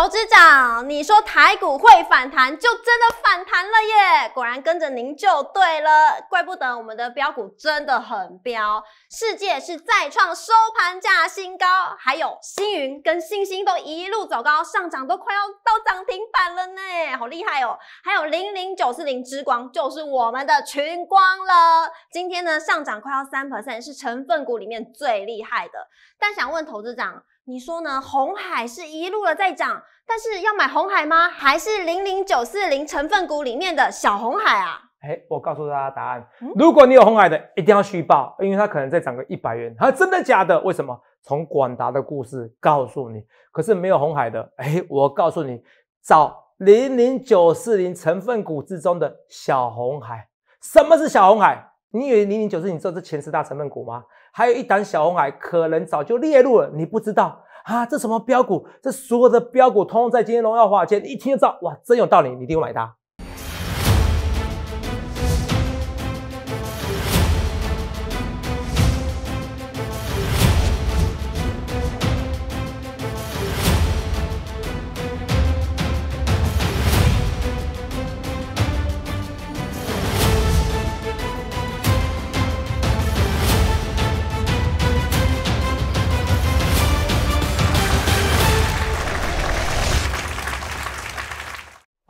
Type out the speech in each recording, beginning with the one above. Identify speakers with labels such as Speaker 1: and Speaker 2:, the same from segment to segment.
Speaker 1: 投资长，你说台股会反弹，就真的反弹了耶！果然跟着您就对了，怪不得我们的标股真的很标，世界是再创收盘价新高，还有星云跟星星都一路走高，上涨都快要到涨停板了呢，好厉害哦！还有零零九四零之光，就是我们的群光了，今天呢上涨快要三 percent，是成分股里面最厉害的。但想问投资长。你说呢？红海是一路的在涨，但是要买红海吗？还是零零九四零成分股里面的小红海啊？
Speaker 2: 哎，我告诉大家答案。如果你有红海的，一定要续报，因为它可能再涨个一百元。它真的假的？为什么？从广达的故事告诉你。可是没有红海的，哎，我告诉你，找零零九四零成分股之中的小红海。什么是小红海？你以为零零九四零道这前十大成分股吗？还有一档小红海，可能早就列入了，你不知道啊？这什么标股？这所有的标股，通通在今天荣耀华街一听就知道，哇，真有道理，你一定会买它。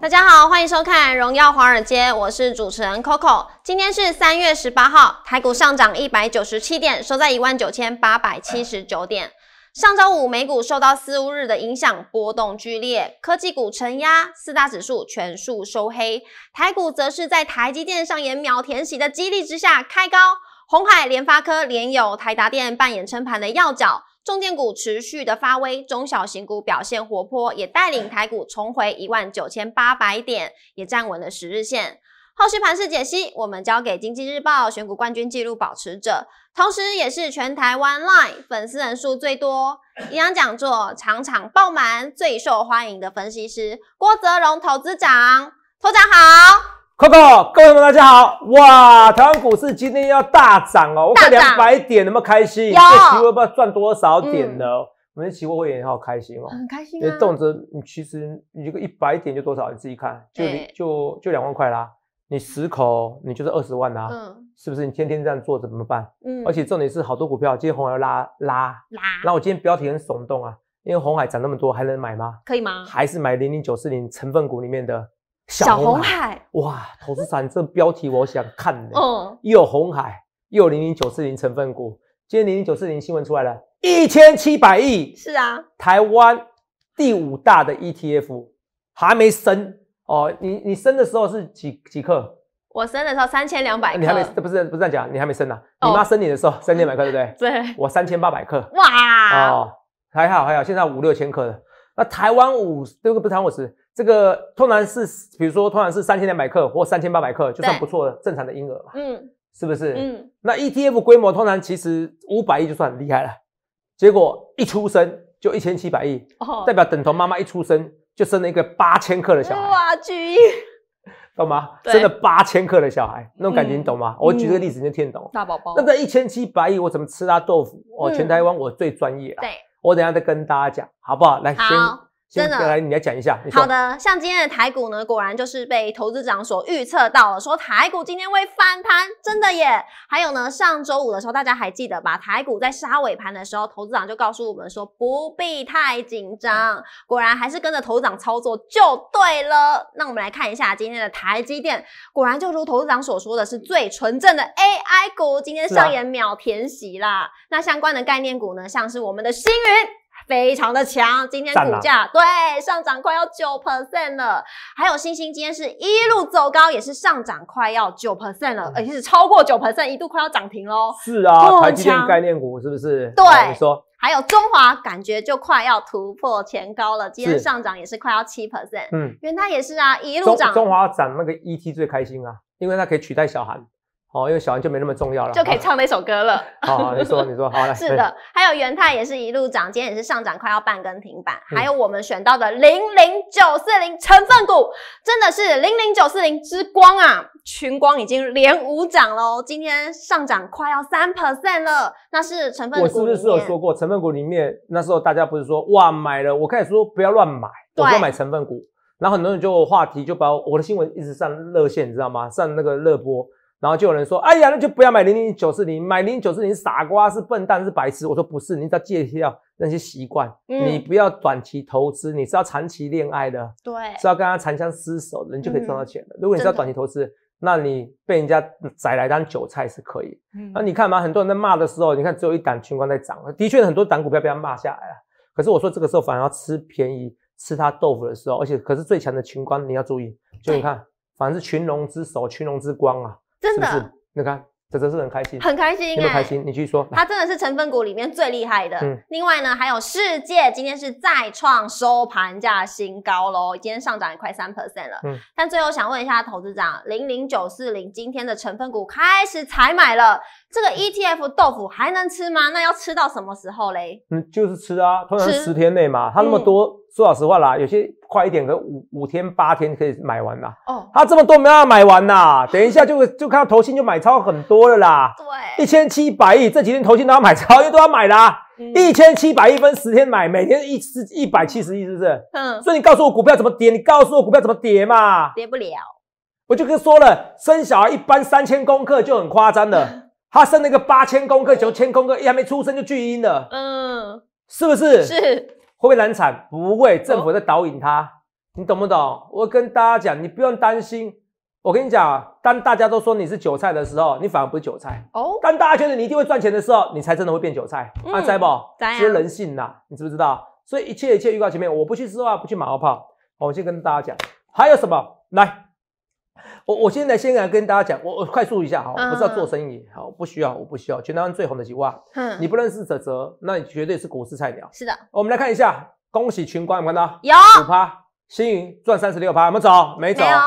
Speaker 1: 大家好，欢迎收看《荣耀华尔街》，我是主持人 Coco。今天是三月十八号，台股上涨一百九十七点，收在一万九千八百七十九点。上周五美股受到四五日的影响，波动剧烈，科技股承压，四大指数全数收黑。台股则是在台积电上演秒填息的激励之下开高，红海、联发科、联友、台达电扮演撑盘的要角。中建股持续的发威，中小型股表现活泼，也带领台股重回一万九千八百点，也站稳了十日线。后续盘势解析，我们交给《经济日报》选股冠军纪录保持者，同时也是全台湾 LINE 粉丝人数最多、营养讲座场场爆满、最受欢迎的分析师郭泽荣投资长。投长好。
Speaker 2: Coco，各位朋友大家好！哇，台湾股市今天要大涨哦，我看两百点，那么开心？这期货不知道赚多少点了。我们的期货会员也好开心哦，很开心啊。动辄你其实你这个一百点就多少，你自己看，就就就两万块啦。你十口，你就是二十万啊，是不是？你天天这样做怎么办？嗯。而且重点是好多股票今天红海拉拉拉。那我今天标题很耸动啊，因为红海涨那么多，还能买吗？可以吗？还是买零零九四零成分股里面的。小红海哇，投资伞这标题我想看。嗯，又有红海，又有零零九四零成分股。今天零零九四零新闻出来了，一千七百亿。是啊，台湾第五大的 ETF 还没升哦。你你升的时候是几几克？
Speaker 1: 我升的时候三千两百克。你还没？不
Speaker 2: 是不是这样讲，你还没升呢。你妈升你的时候三千两百克对不对？对。我三千八百克。
Speaker 3: 哇哦，
Speaker 2: 还好还好，现在五六千克了。那台湾五这个不谈五十。这个通常是，比如说，通常是三千两百克或三千八百克，就算不错正常的婴儿嘛，嗯，是不是？嗯，那 ETF 规模通常其实五百亿就算很厉害了，结果一出生就一千七百亿，代表等同妈妈一出生就生了一个八千克的小孩，
Speaker 1: 哇，巨婴，
Speaker 2: 懂吗？生了八千克的小孩，那种感觉你懂吗？我举个例子，你就听得懂。
Speaker 3: 大宝宝。那这
Speaker 2: 一千七百亿我怎么吃他豆腐？我全台湾我最专业了，对，我等下再跟大家讲，好不好？来，好。真的，来你来讲一下。好
Speaker 1: 的，像今天的台股呢，果然就是被投资长所预测到了，说台股今天会反盘，真的耶！还有呢，上周五的时候，大家还记得吧？台股在杀尾盘的时候，投资长就告诉我们说不必太紧张，果然还是跟着资长操作就对了。那我们来看一下今天的台积电，果然就如投资长所说的是最纯正的 AI 股，今天上演秒填席啦。那相关的概念股呢，像是我们的星云。非常的强，今天股价对上涨快要九 percent 了，还有星星今天是一路走高，也是上涨快要九 percent 了，而且是超过九 percent 一度快要涨停喽。是啊，台积电概
Speaker 2: 念股是不是？对，你说
Speaker 1: 还有中华，感觉就快要突破前高了，今天上涨也是快要七 percent，嗯，元泰也是啊，一路涨，中
Speaker 2: 华涨那个 ET 最开心啊，因为它可以取代小韩。哦，因为小安就没那么重要了，就可以唱
Speaker 1: 那首歌了。好，你说，你说，好了。是的，还有元泰也是一路涨，今天也是上涨快要半根停板。还有我们选到的零零九四零成分股，真的是零零九四零之光啊！群光已经连五涨喽，今天上涨快要三 percent 了，那是成分。股，我是不是有说
Speaker 2: 过成分股里面那时候大家不是说哇买了？我开始说不要乱买，我要买成分股。然后很多人就话题就把我的新闻一直上热线，你知道吗？上那个热播。然后就有人说：“哎呀，那就不要买零零九四零，买零九四零是傻瓜，是笨蛋，是白痴。”我说：“不是，你要戒掉那些习惯，你不要短期投资，你是要长期恋爱的，对，是要跟他长相厮守，人就可以赚到钱了。如果你是要短期投资，那你被人家宰来当韭菜是可以。那你看嘛，很多人在骂的时候，你看只有一档群光在涨，的确很多档股票被他骂下来了。可是我说这个时候反而要吃便宜，吃他豆腐的时候，而且可是最强的群光，你要注意，就你看，反正是群龙之首，群龙之光啊。”真的，你看，这真是很开心，很开心。你开心，你去说，它真
Speaker 1: 的是成分股里面最厉害的。嗯，另外呢，还有世界，今天是再创收盘价新高喽，今天上涨也快三 percent 了。嗯，但最后想问一下投资长，零零九四零今天的成分股开始采买了。这个 ETF 豆腐还能吃吗？那要吃到什么时候嘞？
Speaker 2: 嗯，就是吃啊，通常十天内嘛。它那么多，说老实话啦，有些快一点的五五天、八天可以买完啦。哦，它这么多没办法买完啦，等一下就就看到投信就买超很多了啦。对，一千七百亿，这几天投信都要买超，都要买啦。一千七百亿分十天买，每天一十一百七十亿，是不是？嗯。所以你告诉我股票怎么跌，你告诉我股票怎么跌嘛？跌不了。我就跟说了，生小孩一般三千公克就很夸张了。他生一个八千公克、九千公克，一还没出生就巨婴了。
Speaker 3: 嗯，
Speaker 2: 是不是？是会不会难产？不会，政府在导引他，你懂不懂？我跟大家讲，你不用担心。我跟你讲，当大家都说你是韭菜的时候，你反而不是韭菜；哦，当大家觉得你一定会赚钱的时候，你才真的会变韭菜啊！在不？这是人性呐，你知不知道？所以一切一切预告前面，我不去吃肉，不去马后炮。我先跟大家讲，还有什么来？我我现在先来跟大家讲，我我快速一下好，不是要做生意好，不需要，我不需要。全台湾最红的几卦，嗯，你不认识泽泽，那你绝对是股市菜鸟。是的，我们来看一下，恭喜群光有吗？有五趴，星云赚三十六趴，我们走没走？没有。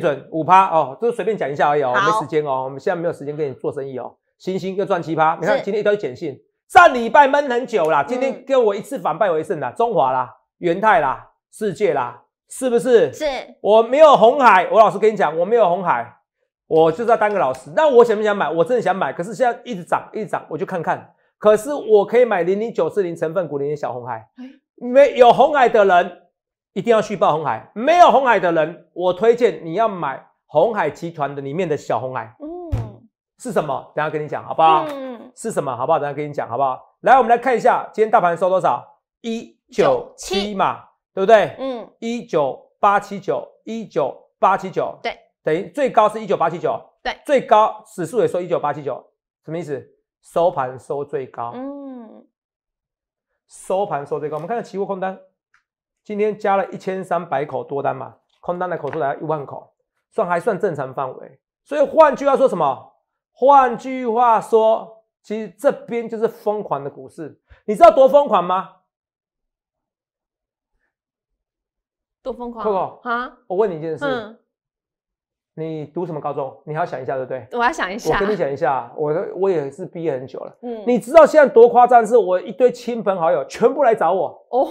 Speaker 2: 准五趴哦，就随便讲一下而已哦，没时间哦，我们现在没有时间跟你做生意哦。星星又赚七趴，你看今天一堆减信，上礼拜闷很久啦，今天给我一次反败为胜啦，中华啦，元泰啦，世界啦。是不是？是，我没有红海，我老实跟你讲，我没有红海，我就在当个老师。那我想不想买？我真的想买，可是现在一直涨，一直涨，我就看看。可是我可以买零零九四零成分股零零小红海。哎，没有红海的人一定要去报红海。没有红海的人，我推荐你要买红海集团的里面的小红海。
Speaker 3: 嗯，
Speaker 2: 是什么？等下跟你讲好不好？嗯，是什么？好不好？等下跟你讲好不好？来，我们来看一下今天大盘收多少？一九七嘛。对不对？嗯，一九八七九，一九八七九，对，等于最高是一九八七九，对，最高指数也说一九八七九，什么意思？收盘收最高，嗯，收盘收最高。我们看下期货空单，今天加了一千三百口多单嘛，空单的口数概一万口，算还算正常范围。所以换句话说什么？换句话说，其实这边就是疯狂的股市，你知道多疯狂吗？
Speaker 1: 多疯狂！扣扣啊！
Speaker 2: 我问你一件事，你读什么高中？你还要想一下，对不对？我要
Speaker 1: 想一下。我跟你讲
Speaker 2: 一下，我的我也是毕业很久了。嗯，你知道现在多夸张？是我一堆亲朋好友全部来找我哦，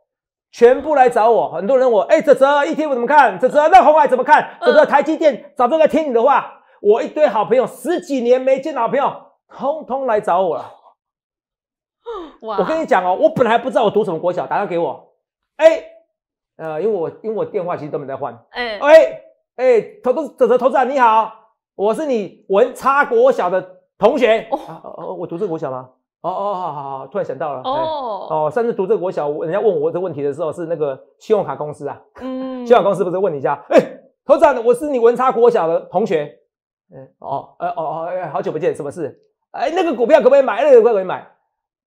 Speaker 2: 全部来找我。很多人我哎泽泽一天我怎么看？泽泽那红海怎么看？泽泽台积电，早就道听你的话，我一堆好朋友十几年没见，好朋友通通来找我了。哇！我跟你讲哦，我本来不知道我读什么国小，打话给我哎。呃，因为我因为我电话其实都没在换，哎哎哎，投投投投长你好，我是你文差国小的同学，哦哦哦，我读这个国小吗？哦哦好好好，突然想到了，哦哦，上次读这个国小，人家问我这问题的时候是那个信用卡公司啊，
Speaker 3: 嗯，信用卡
Speaker 2: 公司不是问你一下？哎，投长，我是你文差国小的同学，嗯哦呃哦哦，好久不见，什么事？哎，那个股票可不可以买？那个股票可以买？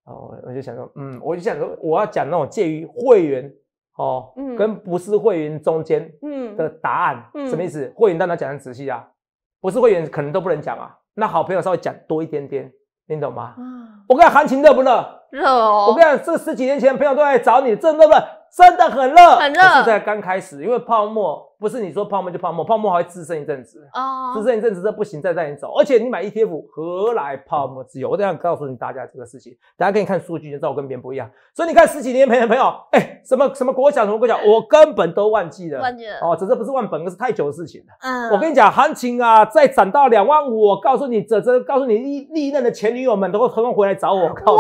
Speaker 2: 哦，我就想说，嗯，我就想说，我要讲那种介于会员。哦，跟不是会员中间，嗯，的答案，嗯，什么意思？会员当然讲的仔细啊，不是会员可能都不能讲啊。那好朋友稍微讲多一点点，你懂吗？我跟你讲行情热不热？
Speaker 3: 热哦。我跟你
Speaker 2: 讲，这十几年前朋友都来找你，这热不热？真的很热，很热，这在刚开始，因为泡沫。不是你说泡沫就泡沫，泡沫还会滋生一阵子哦，滋生一阵子这不行再带你走，而且你买 ETF 何来泡沫之由？我这样告诉你大家这个事情，大家可以看数据，知道我跟别人不一样。所以你看十几年陪不朋友，哎，什么什么国奖什么国奖，我根本都忘记了。忘记了哦，这这不是忘本，这是太久的事情了。嗯，我跟你讲，行情啊再涨到两万五，我告诉你，这这告诉你历历任的前女友们都会纷纷回来找我，哇，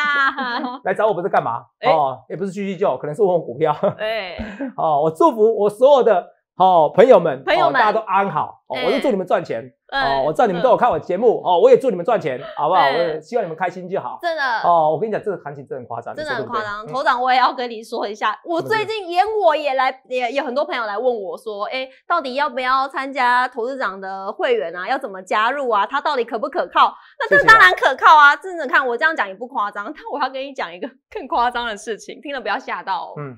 Speaker 2: 来找我不是干嘛？哦，也不是叙叙旧，可能是问股票。对，哦，我祝福我所有的。好朋友们，朋友们，大家都安好。我就祝你们赚钱。好，我知道你们都有看我节目。哦，我也祝你们赚钱，好不好？我也希望你们开心就好。真的。哦，我跟你讲，这个行情真的很夸张，真的很夸张。头
Speaker 1: 长，我也要跟你说一下，我最近也，我也来，也有很多朋友来问我，说，哎，到底要不要参加投资长的会员啊？要怎么加入啊？他到底可不可靠？那这当然可靠啊！真的，看我这样讲也不夸张。但我要跟你讲一个更夸张的事情，听了不要吓到哦。嗯。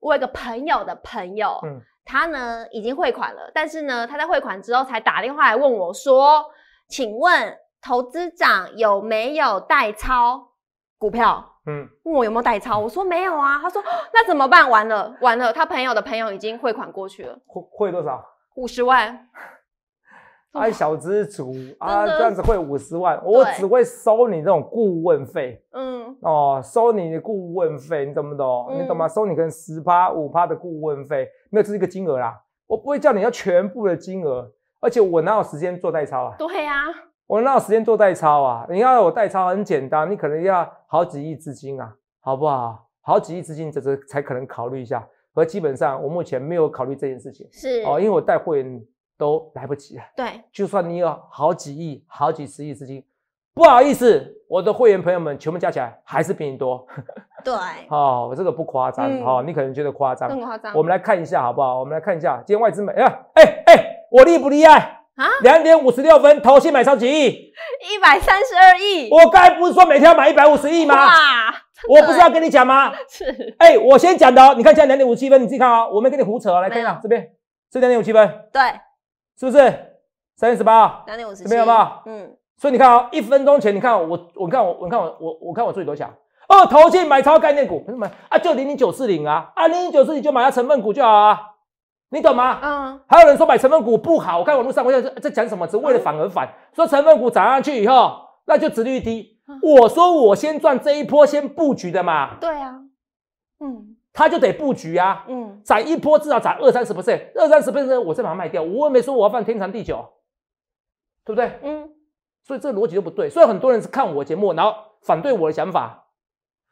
Speaker 1: 我有个朋友的朋友，嗯。他呢已经汇款了，但是呢，他在汇款之后才打电话来问我，说：“请问投资长有没有代抄股票？”嗯，问我有没有代抄，我说没有啊。他说：“那怎么办？完了，完了！他朋友的朋友已经汇款过去了，
Speaker 2: 汇汇多少？
Speaker 1: 五十万。”
Speaker 2: 爱小资族啊，这样子会五十万，我只会收你这种顾问费。嗯，哦，收你的顾问费，你懂不懂？你懂吗？收你跟十趴、五趴的顾问费，没有，这是一个金额啦。我不会叫你要全部的金额，而且我哪有时间做代操啊？对啊，我哪有时间做代操啊？你要我代操很简单，你可能要好几亿资金啊，好不好？好几亿资金，这这才可能考虑一下。而基本上，我目前没有考虑这件事情。是，哦，因为我带会员。都来不及。了。对，就算你有好几亿、好几十亿资金，不好意思，我的会员朋友们全部加起来还是比你多。对，好，我这个不夸张，好，你可能觉得夸张。更夸张。我们来看一下好不好？我们来看一下，今天外资买，哎哎哎，我厉不厉害啊？两点五十六分投新买超几亿，
Speaker 1: 一百三十二亿。
Speaker 2: 我刚才不是说每天要买一百五十亿吗？哇，我不是要跟你讲吗？是。哎，我先讲的，你看现在两点五七分，你自己看啊，我没跟你胡扯，来看一下这边，是两点五七分。对。是不是三十八？哪里五十？怎吧？嗯，所以你看啊，一分钟前，你看我，我看我，我看我，我我看我自己多强！哦，投进买超概念股，什么啊？就零零九四零啊，啊，零零九四零就买它成分股就好啊，你懂吗？嗯，还有人说买成分股不好，我看网络上我像在讲什么，只为了反而反，说成分股涨上去以后，那就值率低。我说我先赚这一波，先布局的嘛。
Speaker 3: 对啊，嗯。
Speaker 2: 他就得布局啊。嗯，涨一波至少涨二三十 percent，二三十 percent 我再把它卖掉，我也没说我要放天长地久，对不对？嗯，所以这个逻辑就不对。所以很多人是看我节目，然后反对我的想法，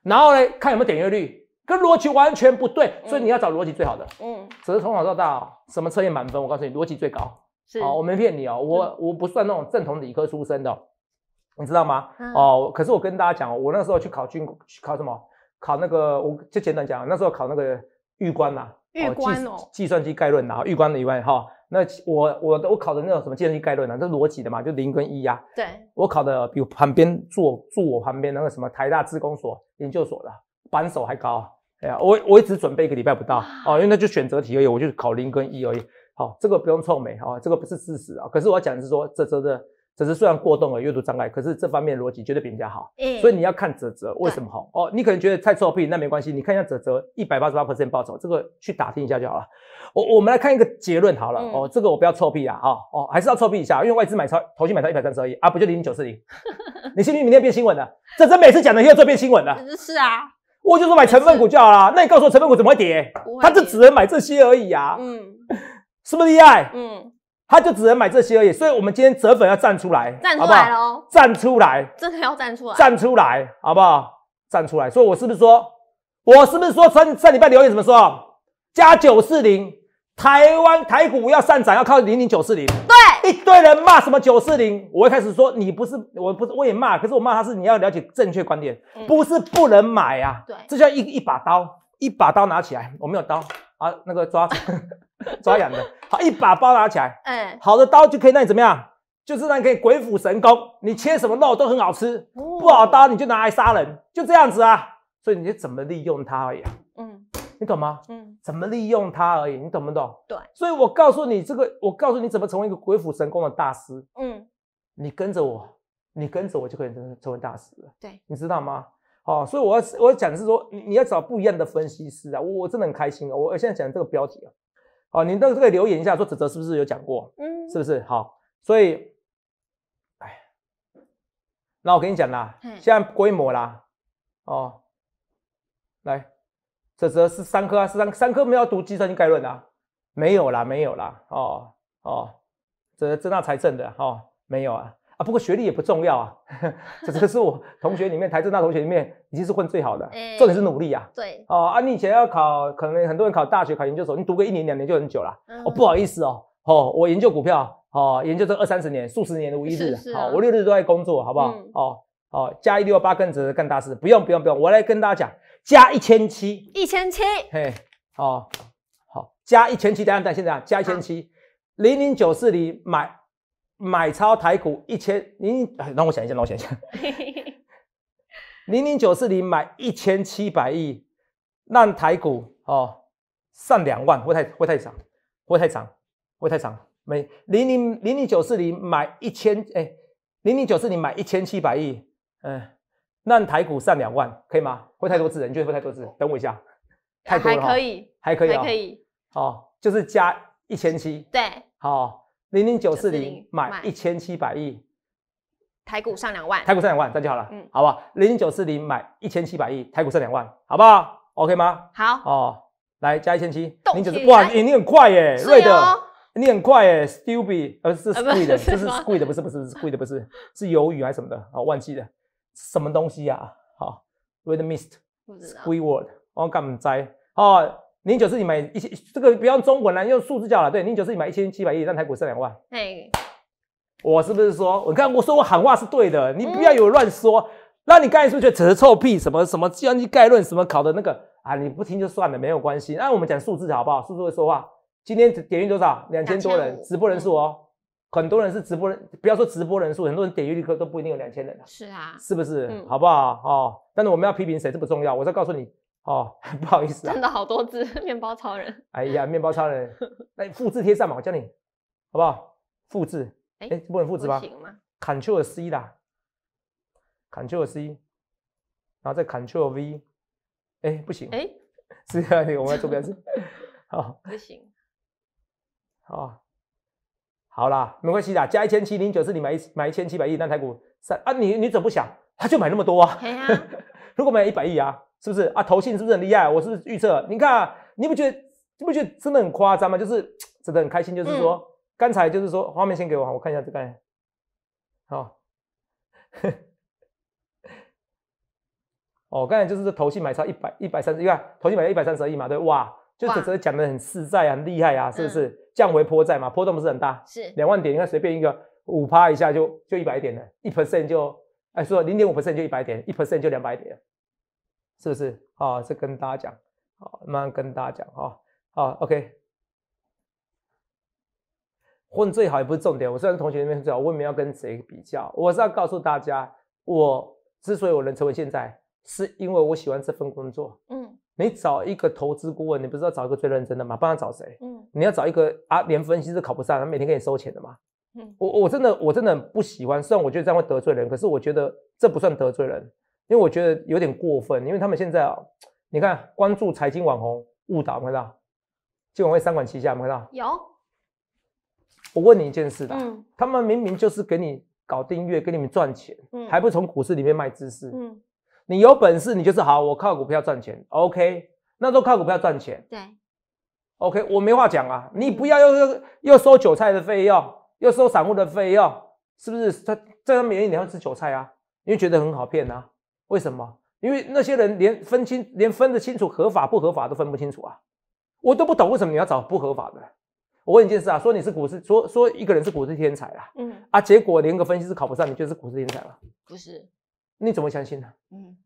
Speaker 2: 然后呢看有没有点阅率，跟逻辑完全不对。所以你要找逻辑最好的，嗯，只是从小到大什么测验满分，我告诉你逻辑最高，好，我没骗你哦，我我不算那种正统理科出身的，你知道吗？哦，可是我跟大家讲哦，我那时候去考军考什么？考那个，我就简单讲，那时候考那个玉关呐，计算机概论呐，玉关以外哈，那我我我考的那种什么计算机概论呐，这逻辑的嘛，就零跟一呀。对。我考的比旁边坐坐我旁边那个什么台大资工所研究所的扳手还高，哎呀，我我只准备一个礼拜不到哦，因为那就选择题而已，我就考零跟一而已。好，这个不用臭美啊，这个不是事实啊，可是我要讲是说这这这。只是虽然过动了阅读障碍，可是这方面逻辑绝对比人家好，所以你要看泽泽为什么好哦。你可能觉得太臭屁，那没关系，你看一下泽泽一百八十八块钱报酬，这个去打听一下就好了。我我们来看一个结论好了哦，这个我不要臭屁啊哈哦，还是要臭屁一下，因为外资买超，投机买超一百三十亿啊，不就零零九四零？你信不信明天变新闻了？泽泽每次讲的都要做变新闻了。是啊。我就说买成分股就好了，那你告诉我成分股怎么会跌？它就只能买这些而已啊，嗯，是不是厉害？嗯。他就只能买这些而已，所以我们今天折粉要站出来，站出来哦，站出来，
Speaker 1: 真的要站出来，站
Speaker 2: 出来，好不好？站出来。所以，我是不是说，我是不是说，上上礼拜留言怎么说啊？加九四零，台湾台股要上涨要靠零零九四零。对，一堆人骂什么九四零，我一开始说你不是，我不，是，我也骂，可是我骂他是你要了解正确观点，不是不能买啊。对，这叫一一把刀，一把刀拿起来，我没有刀啊，那个抓。抓痒的，好一把包拿起来，哎，好的刀就可以让你怎么样？就是让你可以鬼斧神工，你切什么肉都很好吃。不好刀你就拿来杀人，就这样子啊。所以你就怎么利用它而已。嗯，你懂吗？嗯，怎么利用它而已，你懂不懂？对。所以我告诉你这个，我告诉你怎么成为一个鬼斧神工的大师。嗯，你跟着我，你跟着我就可以成成为大师了。对，你知道吗？哦，所以我要我要讲是说，你要找不一样的分析师啊，我我真的很开心啊。我现在讲这个标题啊。哦，你都可这留言一下，说哲哲是不是有讲过？嗯，是不是？好，所以，哎，那我跟你讲啦，在规模啦，哦，来，哲哲是三科啊，是三三科没有读计算机概论的，没有啦，没有啦，哦哦，哲哲那财政的哦，没有啊。啊，不过学历也不重要啊，这 只是我同学里面，台政大同学里面已经是混最好的，重点是努力啊。对。哦啊，你以前要考，可能很多人考大学、考研究所，你读个一年两年就很久了。哦，不好意思哦，哦，我研究股票，哦，研究这二三十年、数十年的无一日，哦，我六日都在工作，好不好？哦哦，加一六八，跟着干大事，不用不用不用，我来跟大家讲，加一千七，一千七，嘿，好好，加一千七，等下看现在啊，加一千七，零零九四你买。买超台股一千，你让我想一下，让我想一下，零零九四零买一千七百亿，让台股哦上两万，不会太，不会太长，不会太长，不会太长，每零零零零九四零买一千，哎，零零九四零买一千七百亿，嗯，让台股上两万，可以吗？会太多字，你觉得会太多字？等我一下，还可以，还可以，还可以，哦，就是加一千七，对，好。零零九四零买一千七百亿，
Speaker 1: 台股上两万，台股
Speaker 2: 上两万，那就好了，好不好？零零九四零买一千七百亿，台股上两万，好不好？OK 吗？好哦，来加一千七，零九四哇，你你很快耶，瑞的，你很快耶，Stupid，不是 s t u i d 的，这是贵的，不是不是是贵的，不是是油雨还是什么的，啊？忘记了，什么东西呀？好，Red Mist，Green World，我刚唔知，好。零九四你买一千，这个不用中文了，用数字叫了。对，零九四你买一千七百亿，让台股剩两万。我是不是说，我看我说我喊话是对的，你不要有乱说。那你刚才说就扯臭屁，什么什么计算机概论，什么考的那个啊，你不听就算了，没有关系。那我们讲数字好不好？数字会说话。今天点阅多少？两千多人，直播人数哦。很多人是直播人，不要说直播人数，很多人点阅率都不一定有两千人是啊，是不是？嗯，好不好？哦，但是我们要批评谁，这不重要。我在告诉你。哦，不好意思，真
Speaker 1: 的好多字。面包超人，
Speaker 2: 哎呀，面包超人，那复制贴上嘛，我教你，好不好？复制，哎，不能复制吗？Ctrl C 啦，Ctrl C，然后再 Ctrl V，哎，不行，哎，是啊，你我们要做表示，好，不行，好，好啦，没关系啦，加一千七零九是你买一买一千七百亿，那台股三啊，你你怎么想？他就买那么多啊？啊，如果买一百亿啊？是不是啊？投信是不是很厉害？我是预测，你看，你不觉得你不觉得真的很夸张吗？就是 真的很开心，就是说刚才就是说画面先给我，我看一下这个，才。好，哦，刚才就是这投信买超一百一百三十亿，投信买超一百三十亿嘛，对，哇，就只是讲的很实在啊，很厉害啊，是不是？降维坡在嘛，波动不是很大，是两万点，你看随便一个五趴一下就就一百点了，一 percent 就哎说零点五 percent 就一百点，一 percent 就两百点。是不是啊？这跟大家讲，好，慢慢跟大家讲啊。好，OK，混最好也不是重点。我虽然同学里面最好，我什么要跟谁比较？我是要告诉大家，我之所以我能成为现在，是因为我喜欢这份工作。嗯。你找一个投资顾问，你不是要找一个最认真的吗？帮他找谁？嗯。你要找一个啊，连分析都考不上，他每天给你收钱的吗？嗯。我我真的我真的不喜欢，虽然我觉得这样会得罪人，可是我觉得这不算得罪人。因为我觉得有点过分，因为他们现在，你看关注财经网红误导，看到就管会三管齐下，看到有。我问你一件事的，他们明明就是给你搞订阅，给你们赚钱，还不从股市里面卖知识。嗯，你有本事，你就是好，我靠股票赚钱，OK，那都靠股票赚钱。对，OK，我没话讲啊，你不要又又又收韭菜的费用，又收散户的费用，是不是？他在他们眼里，你要吃韭菜啊，因为觉得很好骗啊。为什么？因为那些人连分清、连分得清楚合法不合法都分不清楚啊！我都不懂为什么你要找不合法的。我问你一件事啊，说你是股市，说说一个人是股市天才啊，嗯啊，结果连个分析师考不上，你就是股市天才了？不是？你怎么相信呢？嗯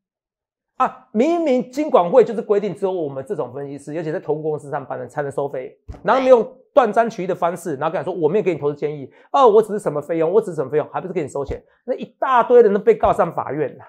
Speaker 2: 啊，明明金管会就是规定，只有我们这种分析师，而且在投资公司上班的才能收费。然后你用断章取义的方式，然后跟他说我没有给你投资建议，哦，我只是什么费用，我只是什么费用，还不是给你收钱？那一大堆人都被告上法院了。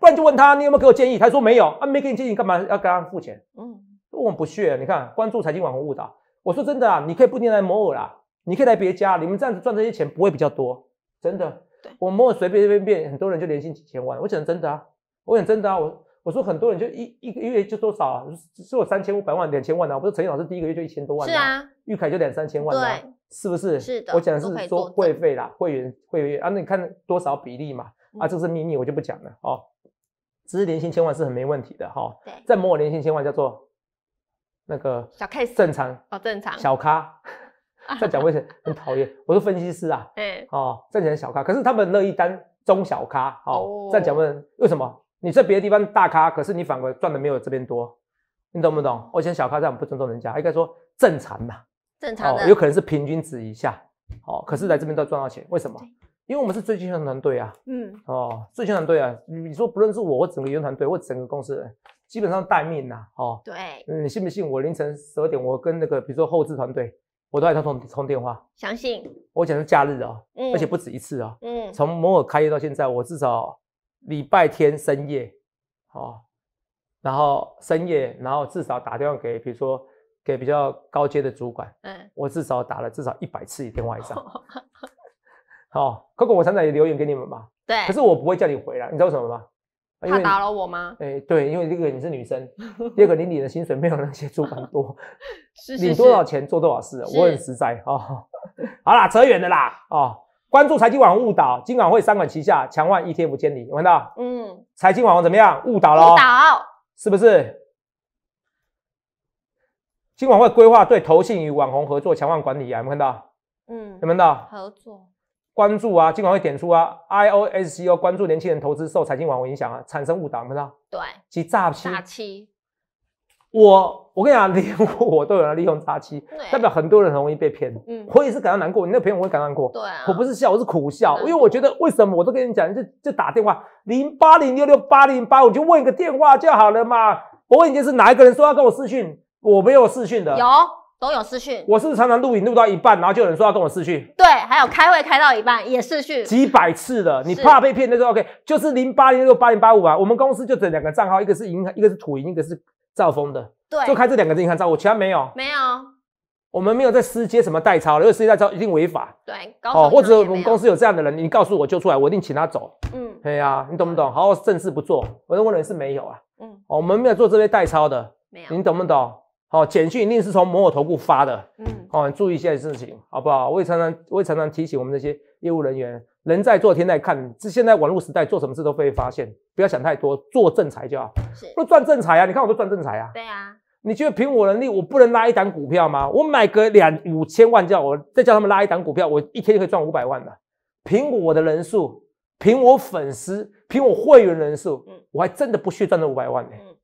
Speaker 2: 不然就问他，你有没有给我建议？他说没有啊，没给你建议，你干嘛要跟他付钱？嗯，我们不屑。你看，关注财经网红误导。我说真的啊，你可以不念来某尔啊，你可以来别家。你们这样子赚这些钱不会比较多，真的。对，我某尔随便便变，很多人就年薪几千万。我讲真的啊，我讲真的啊，我我说很多人就一一个月就多少，啊，是有三千五百万、两千万的，不是陈毅老师第一个月就一千多万吗？是啊，玉凯就两三千万，对，是不是？是的。我讲的是说会费啦，会员会员啊，那你看多少比例嘛？啊，这是秘密，我就不讲了哦。只是年薪千万是很没问题的哈。对。再摸我年薪千万叫做那个小 case。正常。
Speaker 1: 哦，正常。小
Speaker 2: 咖。在讲为什很讨厌，我是分析师啊。嗯。哦，正常小咖，可是他们乐意当中小咖。哦。在讲问为什么你在别的地方大咖，可是你反而赚的没有这边多，你懂不懂？我以前小咖这样不尊重人家，应该说正常嘛，正常的。有可能是平均值以下。哦。可是来这边都赚到钱，为什么？因为我们是最前的团队啊，嗯，哦，最前团队啊，你说不论是我，我整个运团队，我整个公司基本上待命呐，哦，对，你信不信我凌晨十二点，我跟那个比如说后置团队，我都还通通通电话，相信？我讲的假日啊，嗯，而且不止一次啊，嗯，从某尔开业到现在，我至少礼拜天深夜，哦，然后深夜，然后至少打电话给比如说给比较高阶的主管，嗯，我至少打了至少一百次电话以上。哦，c o c o 我常常也留言给你们嘛。对，可是我不会叫你回来，你知道为什么吗？怕打扰我吗？哎，对，因为这个你是女生，第二个你领的薪水没有那些主管多
Speaker 3: 领多少
Speaker 2: 钱做多少事，我很实在啊。好啦，扯远的啦。哦，关注财经网误导，金管会三管齐下强化 ETF 管理，有看到？嗯，财经网红怎么样？误导了，误导，是不是？金管会规划对投信与网红合作强化管理，啊，有没有看到？嗯，有看到？合作。关注啊，经常会点出啊，I O S C O 关注年轻人投资受财经网影响啊，产生误导，知道对，及诈欺。诈欺，我我跟你讲，连我都有人利用诈欺，代表很多人很容易被骗。嗯，我也是感到难过，你那朋友会感到难过。对啊，我不是笑，我是苦笑，因为我觉得为什么我都跟你讲，就就打电话零八零六六八零八，我就问一个电话就好了嘛。我问一是哪一个人说要跟我私讯，我没有私讯的。有。
Speaker 1: 都有私讯，我
Speaker 2: 是不是常常录影录到一半，然后就有人说要跟我私讯？
Speaker 1: 对，还有开会开到一半也私讯，几
Speaker 2: 百次了。你怕被骗那就 OK，就是零八零六八零八五啊。我们公司就整两个账号，一个是银，一个是土银，一个是兆丰的，对，就开这两个银行账户，其他没有，没有，我们没有在私接什么代操，如果私接代操一定违法，
Speaker 1: 对，哦，或者我们公司有这
Speaker 2: 样的人，你告诉我揪出来，我一定请他走，嗯，对啊，你懂不懂？好，正事不做，我问你是没有啊，嗯，我们没有做这些代操的，没有，你懂不懂？哦，简讯一定是从某某头部发的，嗯，哦，注意一些事情，好不好？我也常常，我也常常提醒我们那些业务人员，人在做天在看。现在网络时代做什么事都被会发现，不要想太多，做正财就好，是，多赚正财啊？你看我都赚正财啊！对啊，你觉得凭我能力，我不能拉一档股票吗？我买个两五千万，叫我再叫他们拉一档股票，我一天就可以赚五百万了。凭我的人数，凭我粉丝，凭我会员人数，嗯，我还真的不屑赚那五百万呢。嗯。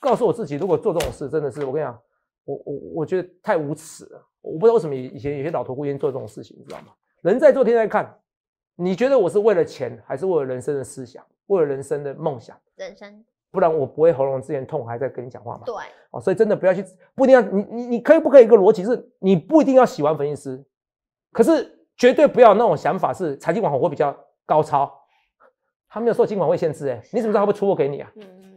Speaker 2: 告诉我自己，如果做这种事，真的是我跟你讲，我我我觉得太无耻了。我不知道为什么以以前有些老托会意做这种事情，你知道吗？人在做天在看。你觉得我是为了钱，还是为了人生的思想，为了人生的梦想？人生。不然我不会喉咙之前痛还在跟你讲话嘛。对。哦，所以真的不要去，不一定要你你你可以不可以一个逻辑是，你不一定要洗完粉衣师，可是绝对不要那种想法是财经网会比较高超，他没有受金管会限制哎，你怎么知道他会出货给你啊？嗯。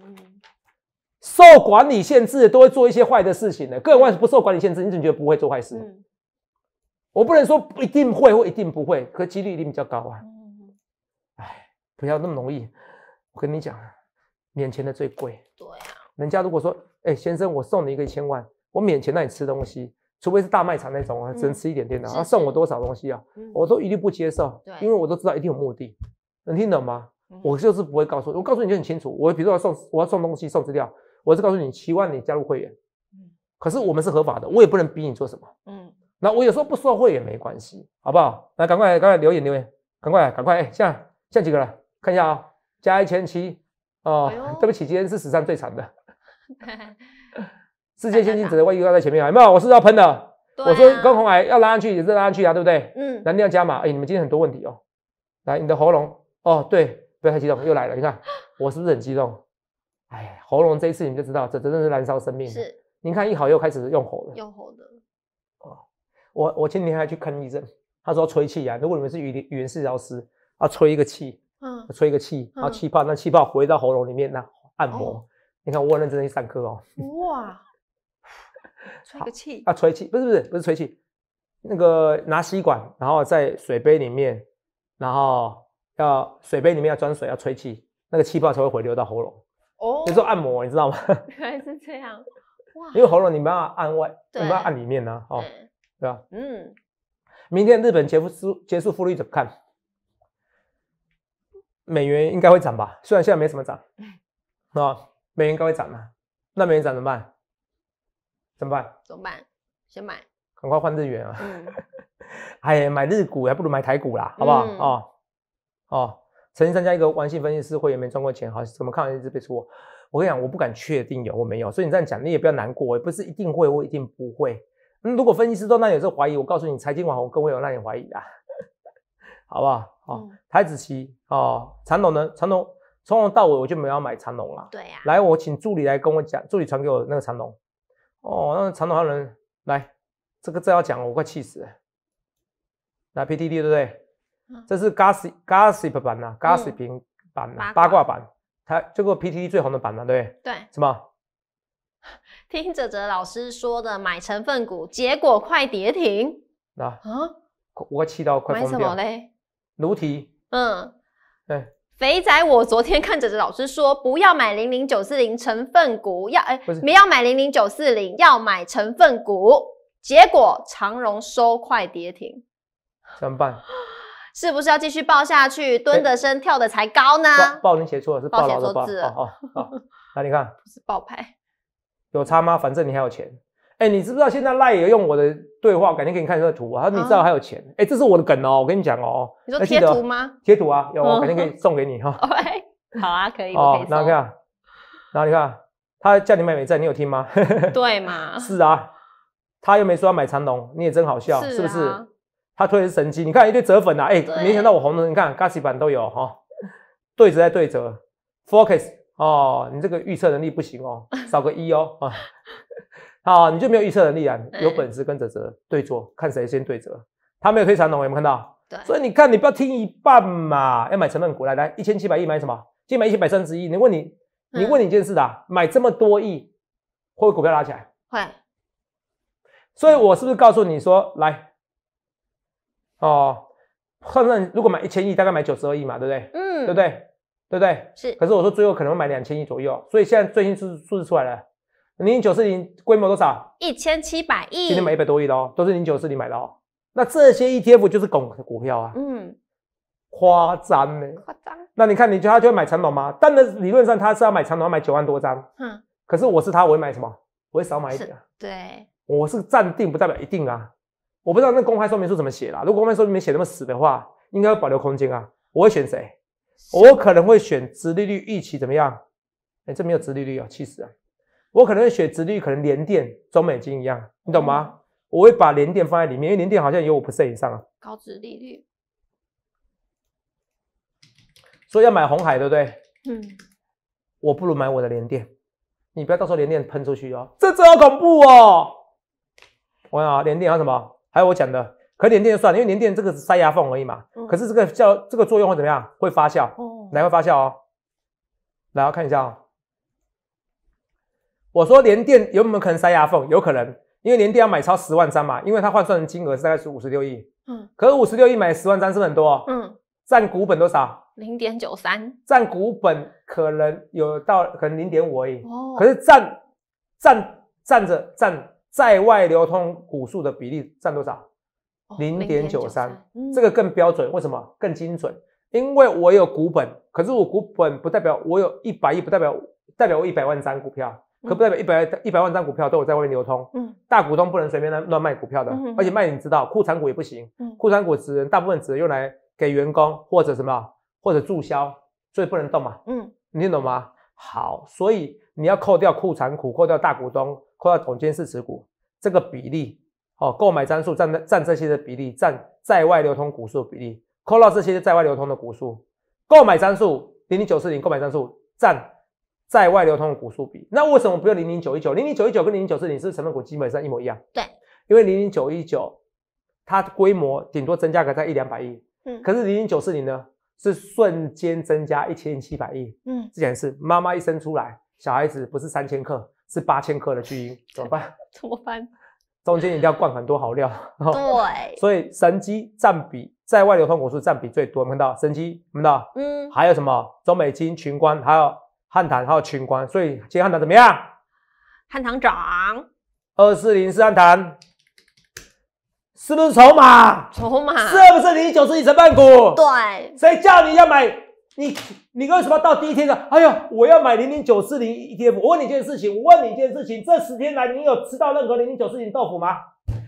Speaker 2: 受管理限制都会做一些坏的事情的，个人万不受管理限制，你怎么觉得不会做坏事？嗯，我不能说不一定会或一定不会，可几率一定比较高啊。哎，不要那么容易。我跟你讲啊，免钱的最贵。对啊。人家如果说，哎，先生，我送你一个一千万，我免钱让你吃东西，除非是大卖场那种，只能吃一点点的，他送我多少东西啊，我都一律不接受，因为我都知道一定有目的。能听懂吗？我就是不会告诉，我告诉你就很清楚。我比如说送我要送东西送资料。我是告诉你期望你加入会员，可是我们是合法的，我也不能逼你做什么，嗯，那我有时候不收会也没关系，好不好？来，赶快，赶快留言留言，赶快，赶快，哎，现现几个了？看一下啊，加一千七，哦，对不起，今天是史上最惨的，世界进金的万一要在前面啊，有没有？我是要喷的，我说刚红海要拉上去也是拉上去啊，对不对？嗯，那你要加码，哎，你们今天很多问题哦，来，你的喉咙，哦，对，不要太激动，又来了，你看我是不是很激动？哎，喉咙这一次你就知道，这真的是燃烧生命。是，您看一好又开始用喉了。
Speaker 1: 用喉的，哦，
Speaker 2: 我我今天还去看医生，他说吹气啊，如果你们是语语言治疗师，要吹一个气，嗯，吹一个气，然后气泡，那气泡回到喉咙里面，那按摩。你看我认真的去上课哦。
Speaker 3: 哇，
Speaker 1: 吹个气
Speaker 2: 啊，吹气不是不是不是吹气，那个拿吸管，然后在水杯里面，然后要水杯里面要装水，要吹气，那个气泡才会回流到喉咙。哦，就是按摩，你知道吗？
Speaker 3: 原来是这样，
Speaker 2: 哇！因为喉咙你不要按外，你不要按里面呢，哦，对吧？嗯。明天日本结束结束复利怎么看？美元应该会涨吧？虽然现在没什么涨，啊，美元该会涨嘛？那美元涨怎么办？怎么办？
Speaker 1: 怎么办？先买，
Speaker 2: 赶快换日元啊！嗯，哎呀，买日股还不如买台股啦，好不好？哦，哦。曾经参加一个完形分析师会，员没赚过钱，好，怎么看完形就被说？我跟你讲，我不敢确定有我没有，所以你这样讲，你也不要难过，也不是一定会，我一定不会。嗯，如果分析师都那有这怀疑，我告诉你财经网，红更会有那点怀疑的，好不好？哦，台子棋哦，长龙呢？长龙从头到尾我就没有买长龙了。对呀，来，我请助理来跟我讲，助理传给我那个长龙。哦，那长龙有人来，这个真要讲，我快气死了。来 PDD 对不对？这是 gossip gossip 版的 gossip 平版的八卦版，它这个 P T D 最红的版了，对不对？对。什么？
Speaker 1: 听着，哲老师说的买成分股，结果快跌停。
Speaker 2: 那啊，我气到快疯掉。买什么嘞？卢体。
Speaker 1: 嗯。对。肥仔，我昨天看着哲老师说不要买零零九四零成分股，要哎，不要买零零九四零，要买成分股，结果长荣收快跌停。怎么办？是不是要继续抱下去，蹲的身跳的才高呢？
Speaker 2: 抱你写错了，是抱老多字。好，那 你看，不是抱牌，有差吗？反正你还有钱。哎，你知不知道现在赖也用我的对话，我改天给你看一个图啊。你知道还有钱？哎，这是我的梗哦，我跟你讲哦。你说贴图吗？贴图啊，有我改天可以送给你哈。
Speaker 1: OK，好啊，可以。哦，
Speaker 2: 然你看，那你看，他叫你买美在，你有听吗？
Speaker 1: 对嘛？是
Speaker 2: 啊，他又没说要买长龙，你也真好笑，是不是？他推的是神机，你看一堆折粉呐，哎，没想到我红的，你看 Gas 板都有哈，对折在对折，Focus 哦，你这个预测能力不行哦，少个一哦啊，好，你就没有预测能力啊，有本事跟德泽对坐，看谁先对折。他没有推长龙，有没有看到？对。所以你看，你不要听一半嘛，要买成分股，来来，一千七百亿买什么？先买一千百三十亿。你问你，你问你件事啊，买这么多亿，会股票拉起来？会。所以，我是不是告诉你说，来？哦，判算如果买一千亿，大概买九十二亿嘛，对不对？嗯，对不对？对不对？是。可是我说最后可能会买两千亿左右，所以现在最新数数字出来了，零九四零规模多少？
Speaker 1: 一千七百亿。今天买
Speaker 2: 一百多亿的哦，都是零九四零买的哦。那这些 ETF 就是拱股票啊。嗯，夸张呢。夸张。那你看，你就他就会买长短吗？当然，理论上他是要买长要买九万多张。嗯。可是我是他，我会买什么？我会少买一点。对。我是暂定，不代表一定啊。我不知道那公开说明书怎么写啦。如果公开说明没写那么死的话，应该要保留空间啊。我会选谁？我可能会选殖利率预期怎么样？哎，这没有殖利率哦，气死啊。我可能会选殖利率，可能联电、中美金一样，你懂吗？我会把联电放在里面，因为联电好像有五 percent 以上啊。
Speaker 1: 高殖利率，
Speaker 2: 所以要买红海，对不对？嗯。我不如买我的联电，你不要到时候联电喷出去哦，这真好恐怖哦。我讲啊，联电要什么？来，我讲的，可连电就算了，因为连电这个塞牙缝而已嘛。可是这个叫这个作用会怎么样？会发酵，哦，来会发酵哦。来，看一下哦。我说连电有没有可能塞牙缝？有可能，因为连电要买超十万张嘛，因为它换算的金额大概是五十六亿。嗯，可是五十六亿买十万张是很多。嗯，占股本多少？
Speaker 1: 零点九三，
Speaker 2: 占股本可能有到可能零点五亿。哦，可是占占占着占。在外流通股数的比例占多少？
Speaker 3: 零点九
Speaker 2: 三，这个更标准，为什么？更精准，因为我有股本，可是我股本不代表我有一百，不代表代表我一百万张股票，可不代表一百一百万张股票都有在外面流通。嗯，大股东不能随便乱乱卖股票的，而且卖你知道，库存股也不行。嗯，库存股只能大部分只能用来给员工或者什么，或者注销，所以不能动嘛。嗯，你听懂吗？好，所以你要扣掉库存股，扣掉大股东。扣掉总监是持股这个比例，哦，购买张数占占这些的比例，占在外流通股数比例，扣掉这些在外流通的股数，购买张数零零九四零，购买张数占在外流通的股数比，那为什么不用零零九一九？零零九一九跟零零九四零是成分股基本上一模一样，对，因为零零九一九它规模顶多增加个在一两百亿，嗯，可是零零九四零呢是瞬间增加一千七百亿，嗯，之前是妈妈一生出来，小孩子不是三千克。是八千克的巨婴，怎么办？怎
Speaker 3: 么
Speaker 1: 办？
Speaker 2: 中间一定要灌很多好料。对，所以神机占比在外流通股数占比最多。我看到神机，看到嗯，还有什么中美金、群关，还有汉唐，还有群关。所以今天汉唐怎么样？汉唐涨，二四零四汉唐，是不是筹码？
Speaker 1: 筹码是
Speaker 2: 不是你九十一成半股？
Speaker 1: 对，
Speaker 2: 谁叫你要买？你你为什么到第一天的？哎呀，我要买零零九四零 ETF。我问你一件事情，我问你一件事情，这十天来你有吃到任何零零九四零豆腐吗？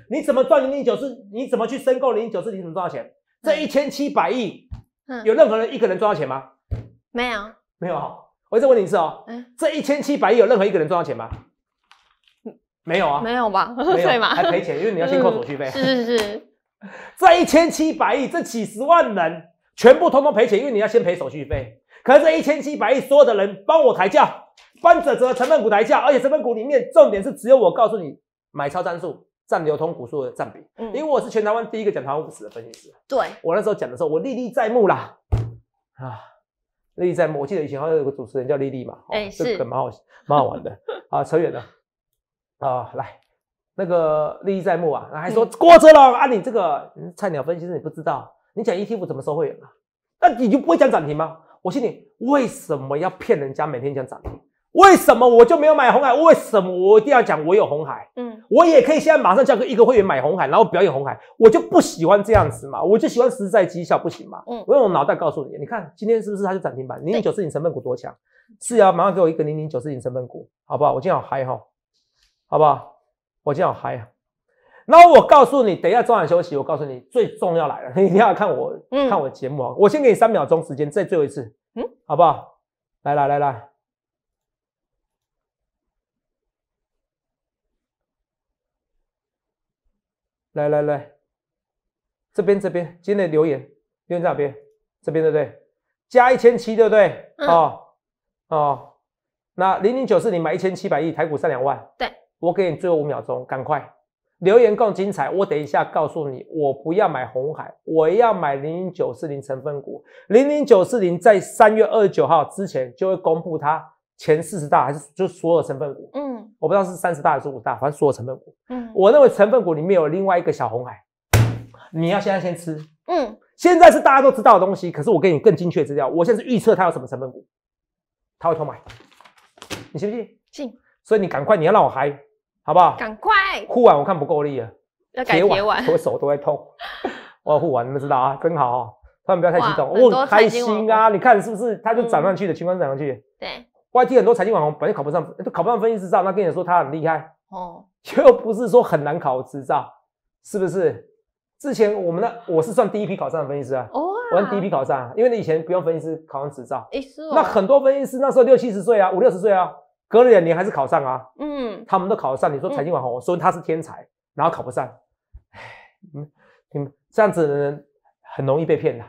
Speaker 2: 你怎么赚零零九四？你怎么去申购零零九四零？怎么赚到钱？这一千七百亿，有任何人一个人赚到钱吗？没有，没有。我再问你一次哦，这一千七百亿有任何一个人赚到钱吗？没有啊，没
Speaker 3: 有
Speaker 1: 吧？没有嘛？还赔钱，因为你要先扣手续费。是
Speaker 2: 是是。这一千七百亿，这几十万人。全部通通赔钱，因为你要先赔手续费。可是这一千七百亿，所有的人帮我抬价，帮这折成分股抬价，而且成分股里面重点是只有我告诉你买超单数占流通股数的占比。嗯，因为我是全台湾第一个讲财务不实的分析师。对，我那时候讲的时候，我历历在目啦。啊，历历在目。我记得以前好像有个主持人叫丽丽嘛，哎，是蛮好蛮好玩的。啊，扯远了。啊，来那个历历在目啊，还说郭车龙按你这个菜鸟分析师，你不知道。你讲 ETF 怎么收会员啊？那你就不会讲涨停吗？我心你，为什么要骗人家每天讲涨停？为什么我就没有买红海？为什么我一定要讲我有红海？嗯，我也可以现在马上叫个一个会员买红海，然后表演红海。我就不喜欢这样子嘛，我就喜欢实在绩效不行嘛。嗯，我用脑袋告诉你，你看今天是不是它就涨停板？零零九四零成分股多强？是啊，马上给我一个零零九四零成分股，好不好？我今天好嗨哈，好不好？我今天好嗨呀。那我告诉你，等一下中晚休息，我告诉你最重要来了，你一定要看我，看我节目啊！我先给你三秒钟时间，再最后一次，嗯，好不好？来来来来，来来来，这边这边，今天留言留言哪边？这边对不对？加一千七对不对？哦哦，那零零九四，你买一千七百亿，台股三两万，对，我给你最后五秒钟，赶快。留言更精彩，我等一下告诉你。我不要买红海，我要买零零九四零成分股。零零九四零在三月二十九号之前就会公布它前四十大，还是就是所有成分股？嗯，我不知道是三十大还是五大，反正所有成分股。嗯，我认为成分股里面有另外一个小红海，你要现在先吃。嗯，现在是大家都知道的东西，可是我给你更精确资料。我现在是预测它有什么成分股，会偷买，你信不信？信。所以你赶快，你要让我嗨。好不好？赶
Speaker 1: 快
Speaker 3: 护
Speaker 2: 完，我看不够力啊，
Speaker 3: 要改碗，我
Speaker 2: 手都在痛。要护完你们知道啊，真好啊，千万不要太激动，我开心啊！你看是不是？它就涨上去的，情况涨上去。对，外地很多财经网红，本来考不上，都考不上分析师照，那跟你说他很厉害哦，又不是说很难考执照，是不是？之前我们那我是算第一批考上的分析师啊，我算第一批考上因为你以前不用分析师考上执照，那很多分析师那时候六七十岁啊，五六十岁啊。隔了两年还是考上啊？嗯，他们都考得上，你说财经网红说他是天才，然后考不上，唉，你你这样子的人很容易被骗的。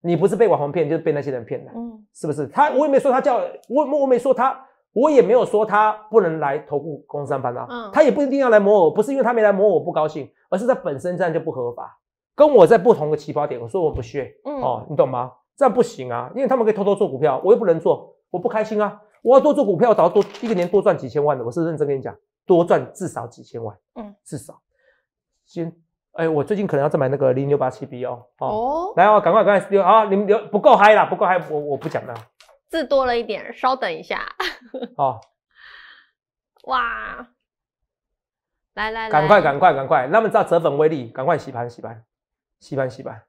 Speaker 2: 你不是被网红骗，就是被那些人骗的，嗯，是不是？他我也没说他叫我，我没说他，我也没有说他不能来投顾公司上班啊，嗯，他也不一定要来摸我，不是因为他没来摸我不高兴，而是他本身这样就不合法，跟我在不同的起跑点，我说我不嗯，哦，你懂吗？这样不行啊，因为他们可以偷偷做股票，我又不能做，我不开心啊。我要多做股票，我多一个年多赚几千万的。我是认真跟你讲，多赚至少几千万。嗯，至少先哎，我最近可能要再买那个零六八七 B 哦。哦，来哦，赶快赶快留啊！你们留不够嗨了，不够嗨，我我不讲了。
Speaker 1: 字多了一点，稍等一下。好，哇，来
Speaker 3: 来来，赶快赶
Speaker 2: 快赶快！那么这折粉威力，赶快洗盘洗盘洗盘洗盘。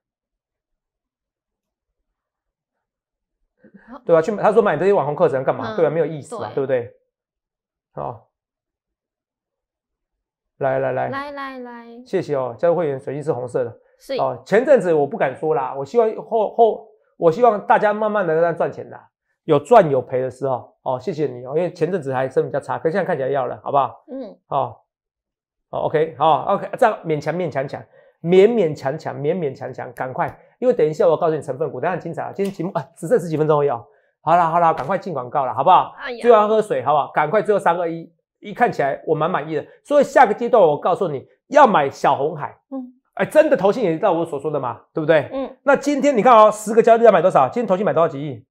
Speaker 2: 对吧？去他说买这些网红课程干嘛？对吧？没有意思啊，对不对？好，来来来来来来，谢谢哦！加入会员水晶是红色的，是哦。前阵子我不敢说啦，我希望后后，我希望大家慢慢的让赚钱的，有赚有赔的时候。哦，谢谢你哦，因为前阵子还真比较差，可现在看起来要了，好不好？嗯，好，好 OK，好 OK，这样勉强勉强强，勉勉强强勉勉强强，赶快。因为等一下，我告诉你成分股，下很精彩啊！今天节目啊，只剩十几分钟了哟。好了好了，赶快进广告了，好不好？最爱喝水，好不好？赶快，最后三二一，一看起来我蛮满意的。所以下个阶段，我告诉你要买小红海。嗯，哎，真的投信也照我所说的嘛，对不对？嗯。那今天你看哦，十个交易日要买多少？今天投信买多少亿？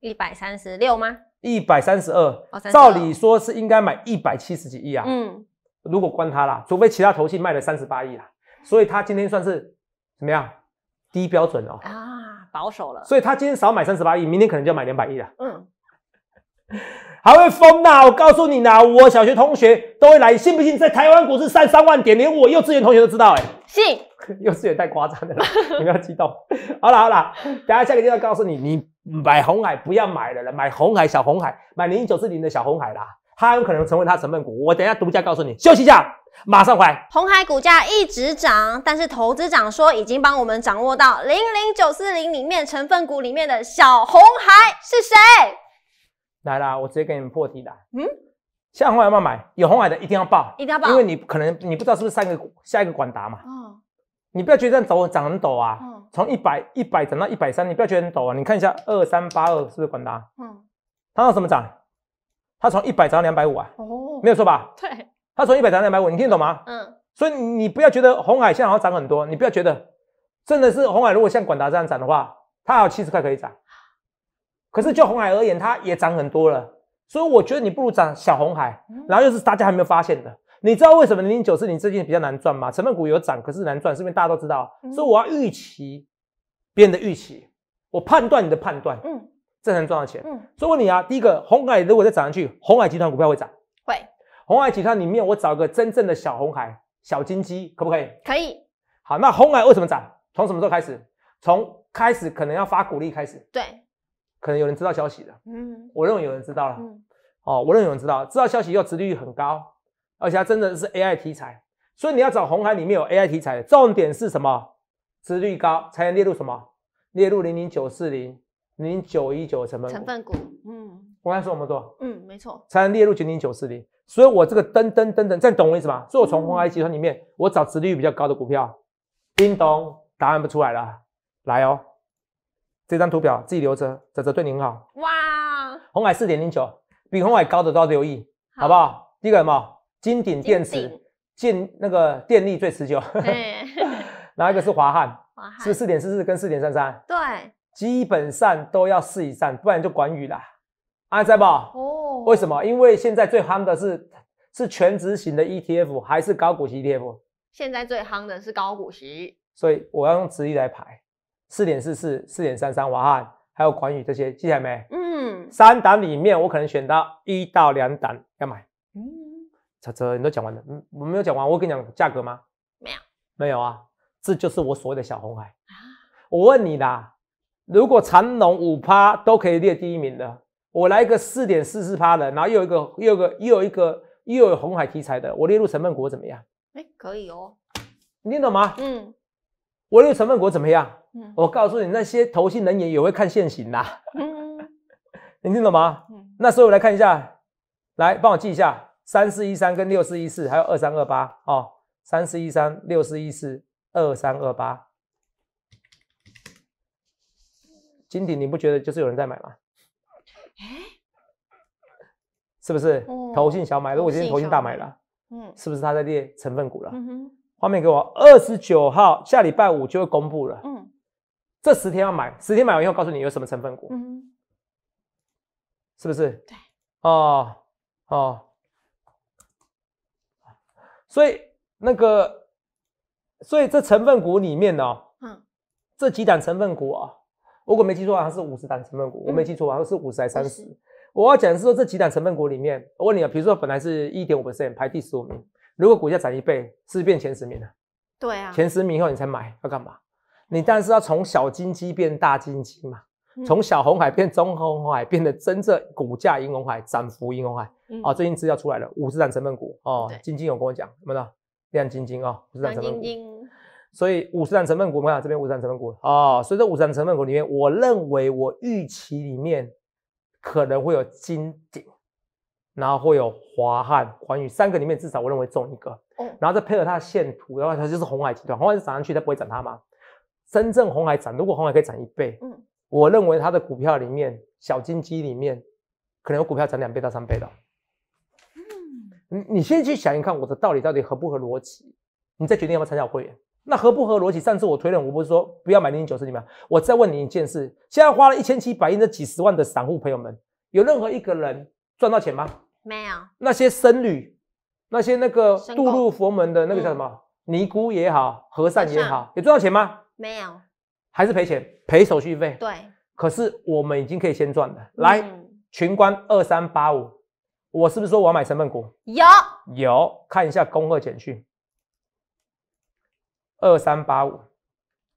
Speaker 1: 一百三十六吗？
Speaker 2: 一百三十二。照理说是应该买一百七十几亿啊。嗯。如果关他啦，除非其他投信卖了三十八亿啦，所以他今天算是怎么样？低标准哦
Speaker 1: 啊，保守了，所
Speaker 2: 以他今天少买三十八亿，明天可能就要买两百亿了。嗯，还会疯呐，我告诉你呐，我小学同学都会来，信不信？在台湾股市上三万点，连我幼稚园同学都知道哎，信？幼稚园太夸张了，你不要激动。好了好了，等下下个阶段告诉你，你买红海不要买了，买红海小红海，买零一九四零的小红海啦。它有可能成为它成分股，我等一下独家告诉你。休息一下，马上回来。
Speaker 1: 红海股价一直涨，但是投资长说已经帮我们掌握到零零九四零里面成分股里面的小红海是谁？
Speaker 2: 来啦，我直接给你们破题了。嗯，现在红海要不要买？有红海的一定要报，一定要报，因为你可能你不知道是不是三一个下一个管达嘛。嗯。你不要觉得这样走涨很陡啊。嗯。从一百一百涨到一百三，你不要觉得很陡啊。你看一下二三八二是不是管达？嗯。它要什么涨？它从一百涨到两百五啊，
Speaker 3: 哦，没有错吧？对。
Speaker 2: 它从一百涨两百五，你听得懂吗？嗯。所以你不要觉得红海现在好像涨很多，你不要觉得真的是红海。如果像管达这样涨的话，它还有七十块可以涨。可是就红海而言，它也涨很多了。所以我觉得你不如涨小红海，然后又是大家还没有发现的。你知道为什么零零九四零最近比较难赚吗？成分股有涨，可是难赚，是因为大家都知道，所以我要预期别人的预期，我判断你的判断。嗯。才能赚到钱。嗯，以问你啊，第一个红海如果再涨上去，红海集团股票会涨？会。红海集团里面，我找一个真正的小红海、小金鸡，可不可以？可以。好，那红海为什么涨？从什么时候开始？从开始可能要发股利开始。对。可能有人知道消息的。嗯。我认为有人知道了。嗯。哦，我认为有人知道，知道消息又殖率很高，而且它真的是 AI 题材，所以你要找红海里面有 AI 题材的，重点是什么？殖率高才能列入什么？列入零零九四零。零九一九成分成
Speaker 3: 分股，嗯，
Speaker 2: 我刚才说我们做，
Speaker 3: 嗯，没错，
Speaker 2: 才能列入九零九四零。所以，我这个噔噔噔噔，你懂我意思所以我从红海集团里面，我找利率比较高的股票。叮咚，答案不出来了，来哦，这张图表自己留着，这这对你很好。哇，红海四点零九，比红海高的都留意，好不好？第一个什么？金鼎电池进那个电力最持久。哪 一个是华汉？华汉是四点四四跟四点三三。对。基本上都要试一上，不然就管羽啦。阿在宝，
Speaker 1: 哦，为什
Speaker 2: 么？因为现在最夯的是是全职型的 ETF 还是高股息 ETF？
Speaker 1: 现在最夯的是高股息，
Speaker 2: 所以我要用直力来排。四点四四、四点三三，哇哈，还有管羽这些，记起来没？嗯。三档里面，我可能选到一到两档要买。嗯。泽泽，你都讲完了，嗯，我没有讲完。我跟你讲价格吗？没有，没有啊。这就是我所谓的小红海啊。我问你啦，如果长隆五趴都可以列第一名的，我来一个四点四四趴的，然后又有一个又一个又有一个又有红海题材的，我列入成分股怎么样？
Speaker 1: 哎，可以哦，
Speaker 2: 你听懂吗？嗯，我列入成分股怎么样？嗯，我告诉你，那些投信人员也会看现行呐。嗯，你听懂吗？嗯，那所以我来看一下，来帮我记一下，三四一三跟六四一四还有二三二八哦，三四一三、六四一四、二三二八。金鼎，你不觉得就是有人在买吗？哎，是不是？头信小买，如果今天头信大买了，嗯，是不是他在列成分股了？画面给我，二十九号下礼拜五就会公布了。嗯，这十天要买，十天买完以后告诉你有什么成分股。嗯，是不是？对。哦哦，所以那个，所以这成分股里面呢，嗯，这几档成分股啊。如果没记错，好像是五十档成分股。我没记错，好像是五十还是三十？我要讲的是说这几档成分股里面，我问你啊，比如说本来是一点五 percent 排第十五名，如果股价涨一倍，是不是变前十名了？对啊。前十名以后你才买要干嘛？你当然是要从小金鸡变大金鸡嘛，从小红海变中红海，变得真正股价银红海，涨幅银红海。哦，最近资料出来了，五十档成分股哦，金金有跟我讲什么有亮晶晶哦，五十档成分。股。所以五十只成分股，我们看这边五十只成分股啊。所以这五十只成分股里面，我认为我预期里面可能会有金鼎，然后会有华汉、寰宇三个里面至少我认为中一个。哦。然后再配合它的线图的话，它就是红海集团。红海涨上去，它不会涨它吗？真正红海涨，如果红海可以涨一倍，嗯，我认为它的股票里面小金鸡里面可能有股票涨两倍到三倍的。嗯。你你先去想一看我的道理到底合不合逻辑，你再决定要不要参加会员。那合不合逻辑？上次我推了，我不是说不要买零零九四，对吗？我再问你一件事：现在花了一千七百亿的几十万的散户朋友们，有任何一个人赚到钱吗？没有。那些僧侣，那些那个度入佛门的那个叫什么尼姑也好，和尚也好，有赚到钱吗？没有，还是赔钱，赔手续费。对。可是我们已经可以先赚的，来群关二三八五，我是不是说我要买成分股？有，有，看一下公贺简讯。二三八五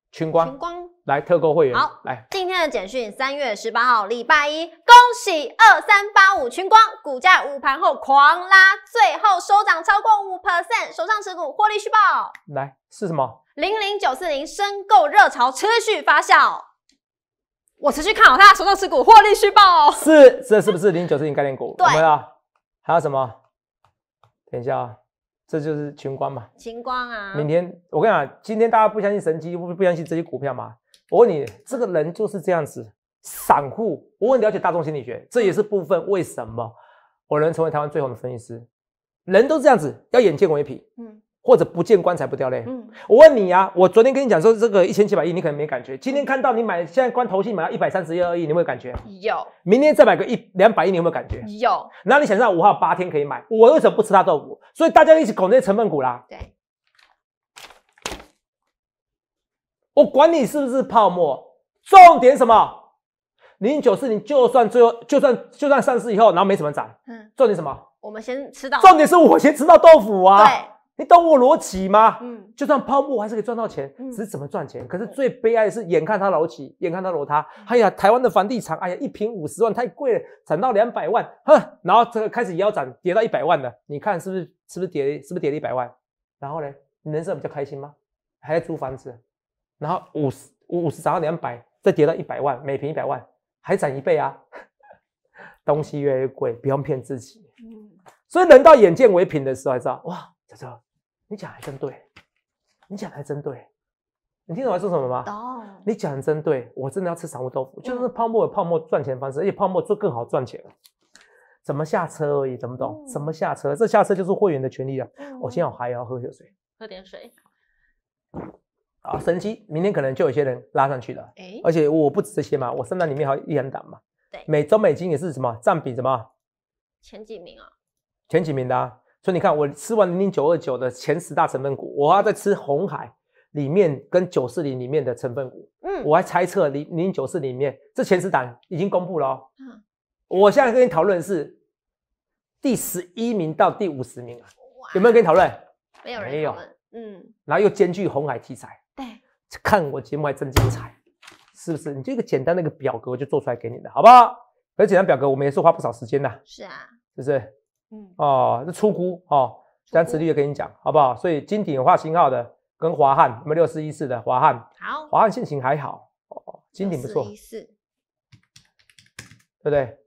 Speaker 2: 群光，群光来特购会员好来。
Speaker 1: 今天的简讯，三月十八号，礼拜一，恭喜二三八五群光股价午盘后狂拉，最后收涨超过五 percent，手上持股获利续报。
Speaker 2: 来是什么？
Speaker 1: 零零九四零申购热潮持续发酵，我持续看好它，手上持股获利续报。
Speaker 2: 是，这是不是零九四零概念股？对啊，还有什么？等一下啊。这就是群光嘛，
Speaker 1: 群光啊！明
Speaker 2: 天我跟你讲，今天大家不相信神机，不不相信这些股票嘛？我问你，这个人就是这样子，散户我很了解大众心理学，这也是部分为什么我能成为台湾最红的分析师。人都这样子，要眼见为凭，嗯。或者不见棺材不掉泪。嗯，我问你呀，我昨天跟你讲说这个一千七百亿，你可能没感觉。今天看到你买，现在光头信买了一百三十一二亿，你有没有感觉？有。明天再买个一两百亿，你有没有感觉？有。那你想知道五号八天可以买，我为什么不吃他豆腐？所以大家一起搞那些成分股啦。对。我管你是不是泡沫，重点什么？零九四零，就算最后就算就算上市以后，然后没什么涨，嗯，重点什么？
Speaker 1: 我们先吃到。重点是我先
Speaker 2: 吃到豆腐啊。对。你懂我逻辑吗？嗯，就算泡沫还是可以赚到钱，只是怎么赚钱。可是最悲哀的是，眼看他罗起，眼看他罗塌。哎呀，台湾的房地产，哎呀，一平五十万太贵了，涨到两百万，哼，然后这个开始也要跌到一百万了。你看是不是？是不是跌？是不是跌了一百万？然后呢，人生比较开心吗？还在租房子，然后五十，五十涨到两百，再跌到一百万，每平一百万，还涨一倍啊？东西越来越贵，不用骗自己。嗯，所以人到眼见为凭的时候，知道哇，在这。你讲还真对，你讲还真对，你听懂我说什么吗？哦，你讲还真对，我真的要吃散户豆腐，就是泡沫有泡沫赚钱方式，而且泡沫做更好赚钱，怎么下车而已，懂不懂？怎么下车？这下车就是会员的权利了。我现在我还要喝点水，喝点水。好神奇，明天可能就有些人拉上去了。哎，而且我不止这些嘛，我圣诞里面还一两档嘛。对，每周美金也是什么占比什么？
Speaker 1: 前几名啊？
Speaker 2: 前几名的啊？所以你看，我吃完零零九二九的前十大成分股，我要再吃红海里面跟九四零里面的成分股。嗯，我还猜测零零九四里面这前十档已经公布了。嗯，我现在跟你讨论是第十一名到第五十名啊，有没有跟你讨论？
Speaker 3: 没有人有。嗯，
Speaker 2: 然后又兼具红海题材。对，看我节目还真精彩，是不是？你就一个简单那个表格就做出来给你的好不好？很简单表格，我们也是花不少时间的。是啊，是不是？哦，是出估哦，张慈绿就跟你讲好不好？所以金鼎化话，新号的跟华汉，我们六四一四的华汉，好，华汉性情还好哦，金鼎不错，对不对？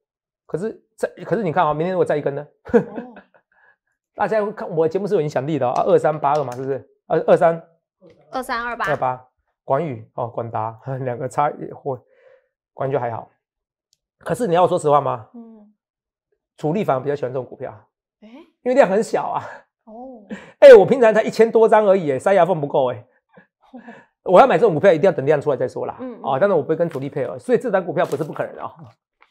Speaker 2: 可是在，可是你看啊，明天如果再一根呢？大家会看我节目是有影响力的啊，二三八二嘛，是不是？二二三二三二八二八，广宇哦，广达 两个差或，感宇还好。可是你要说实话吗？主力反而比较喜欢这种股票，因为量很小啊。哦，哎，我平常才一千多张而已，塞牙缝不够哎。我要买这种股票，一定要等量出来再说啦。嗯，哦，当然我不会跟主力配合，所以这张股票不是不可能哦。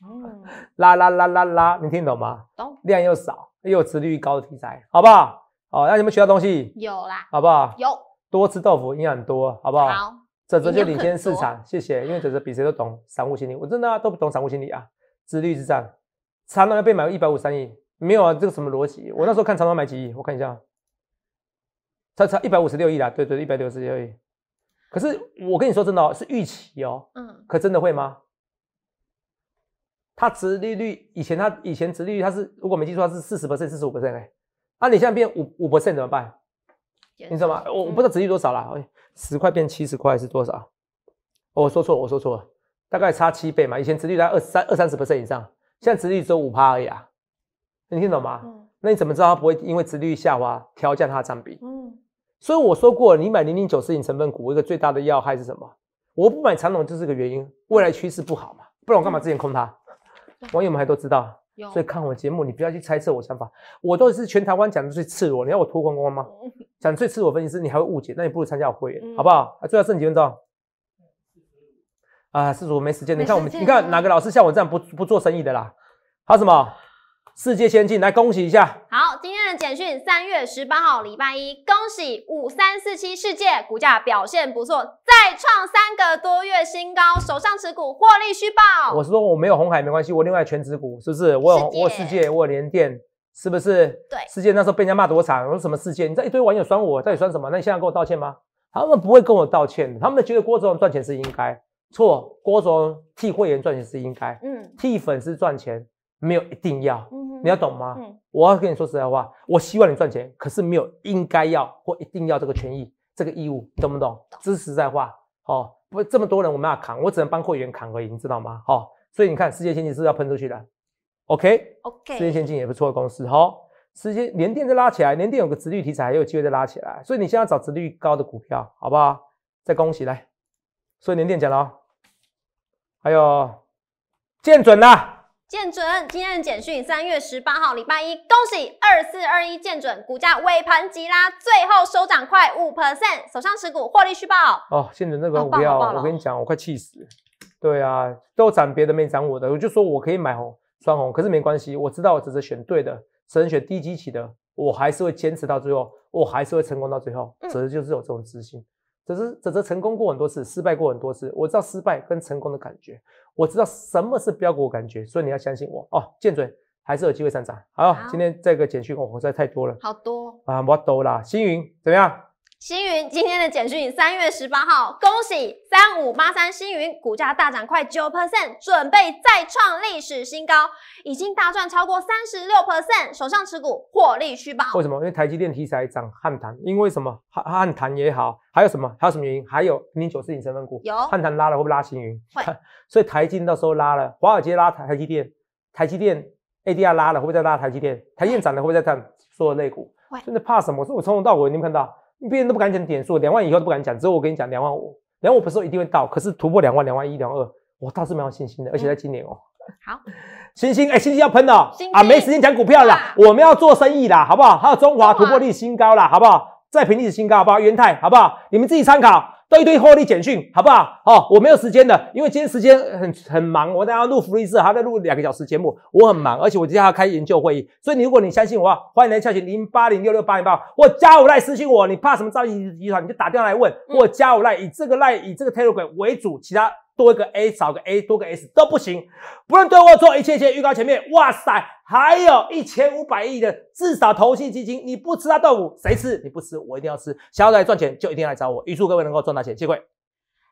Speaker 3: 嗯，
Speaker 2: 拉拉拉拉拉，能听懂吗？懂。量又少，又有殖率高的题材，好不好？哦，那你们学到东西？
Speaker 3: 有啦，好不好？有。
Speaker 2: 多吃豆腐，营养多，好不好？好。转就领先市场，谢谢，因为转折比谁都懂散户心理，我真的都不懂散户心理啊，自律之战。长隆要被买一百五三亿？没有啊，这个什么逻辑？我那时候看长隆买几亿，我看一下，差差一百五十六亿啦，对对，一百六十六亿。可是我跟你说真的哦，是预期哦，嗯，可真的会吗？它值利率以前它以前值利率它是如果没记错是四十%、percent 四十五 percent 哎，啊，你现在变五五 percent 怎么办？
Speaker 3: 你知道吗？我我
Speaker 2: 不知道值利率多少了，十块变七十块是多少？我说错了，我说错了，大概差七倍嘛。以前值利率二三二三十 percent 以上。像殖利率只有五趴而已啊，能听懂吗？那你怎么知道它不会因为殖利率下滑调降它的占比？嗯，所以我说过，你买零零九四零成分股，一个最大的要害是什么？我不买长董就是个原因，未来趋势不好嘛，不然我干嘛之前空它？网友们还都知道，所以看我节目，你不要去猜测我想法，我都是全台湾讲的最赤裸，你要我脱光光吗？讲最赤裸分析师，你还会误解，那你不如参加我会员好不好？最后剩几分钟。啊，四我没时间。你看我们，你看哪个老师像我这样不不做生意的啦？还有什么？世界先进，来恭喜一下。
Speaker 1: 好，今天的简讯，三月十八号，礼拜一，恭喜五三四七世界股价表现不错，再创三个多月新高，手上持股获利虚报。我
Speaker 2: 是说我没有红海没关系，我另外全持股是不是？我有有世界，我有联电是不是？对，世界那时候被人家骂多惨，我说什么世界？你这一堆网友酸我，到底酸什么？那你现在跟我道歉吗？他们不会跟我道歉，他们觉得郭总赚钱是应该。错，郭总替会员赚钱是应该，嗯，替粉丝赚钱没有一定要，
Speaker 3: 嗯，你要懂吗？嗯，
Speaker 2: 我要跟你说实在话，我希望你赚钱，可是没有应该要或一定要这个权益、这个义务，懂不懂？是实在话，哦，不这么多人我们要扛，我只能帮会员扛而已，你知道吗？好，所以你看世界先进是要喷出去的，OK，OK，世界先进也不错的公司，哦。世界年电再拉起来，年电有个殖率题材也有机会再拉起来，所以你现在找殖率高的股票好不好？再恭喜来，所以年电讲了哦。还有见准呐，
Speaker 1: 见准，今天的简讯，三月十八号，礼拜一，恭喜二四二一见准股价尾盘急拉，最后收涨快五 percent，手上持股获利续报。
Speaker 2: 哦，见准那根股票，我跟你讲，我快气死了。对啊，都涨别的没涨我的，我就说我可以买红双红，可是没关系，我知道我只是选对的，只能选低基起的，我还是会坚持到最后，我还是会成功到最后，只是就是有这种自信。只是，只是成功过很多次，失败过很多次。我知道失败跟成功的感觉，我知道什么是给股感觉，所以你要相信我哦。见准还是有机会上涨。好，今天这个讯哦，我实在太多了，好多啊，我懂啦。星云怎么样？
Speaker 1: 星云今天的简讯，三月十八号，恭喜三五八三星云股价大涨快九 percent，准备再创历史新高，已经大赚超过三十六 percent，手上持股获利虚报。为什
Speaker 2: 么？因为台积电题材涨汉唐，因为什么？汉汉唐也好，还有什么？还有什么原因？还有零九四零成分股有汉唐拉了会不会拉星云？会。所以台积到时候拉了，华尔街拉台台积电，台积电 ADR 拉了会不会再拉台积电？台积电涨了会不会再涨所有类股？真的怕什么？我我从头到尾你们看到。别人都不敢讲点数，两万以后都不敢讲，只有我跟你讲两万五。两万五不是说一定会到，可是突破两万、两万一、两万二，我倒是蛮有信心的。而且在今年哦，好，星星，哎，星星要喷了啊！没时间讲股票了，我们要做生意啦，好不好？还有中华突破历史新高了，好不好？再平历史新高，好不好？元泰，好不好？你们自己参考。一堆获利简讯，好不好？哦，我没有时间的，因为今天时间很很忙，我下要录福利志，还在录两个小时节目，我很忙，而且我今天还要开研究会议，所以你如果你相信我欢迎来敲起零八零六六八零八，或加我赖私信我，你怕什么？兆信集团，你就打电话来问，或加我赖，以这个赖以这个 t 配乐鬼为主，其他。多一个 A 少个 A 多个 S 都不行，不论对或错，一切一切预告前面，哇塞，还有一千五百亿的至少投信基金，你不吃他豆腐谁吃？你不吃我一定要吃。想要来赚钱就一定要来找我，预祝各位能够赚大钱，谢谢各位。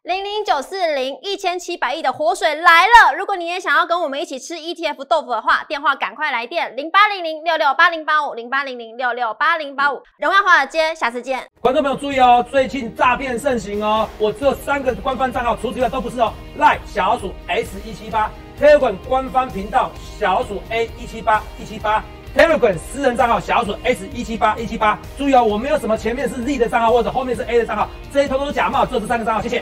Speaker 1: 零零九四零一千七百亿的活水来了！如果你也想要跟我们一起吃 ETF 豆腐的话，电话赶快来电零八零零六六八零八五零八零零六六八零八五。荣耀华尔街，下次见。
Speaker 2: 观众朋友注意哦，最近诈骗盛行哦，我只有三个官方账号除此奇外都不是哦。赖小鼠 s 一七八 telegram 官方频道小鼠 a 一七八一七八 telegram 私人账号小鼠 s 一七八一七八。注意哦，我没有什么前面是 Z 的账号或者后面是 a 的账号，这些通通假冒，就是三个账号。谢谢。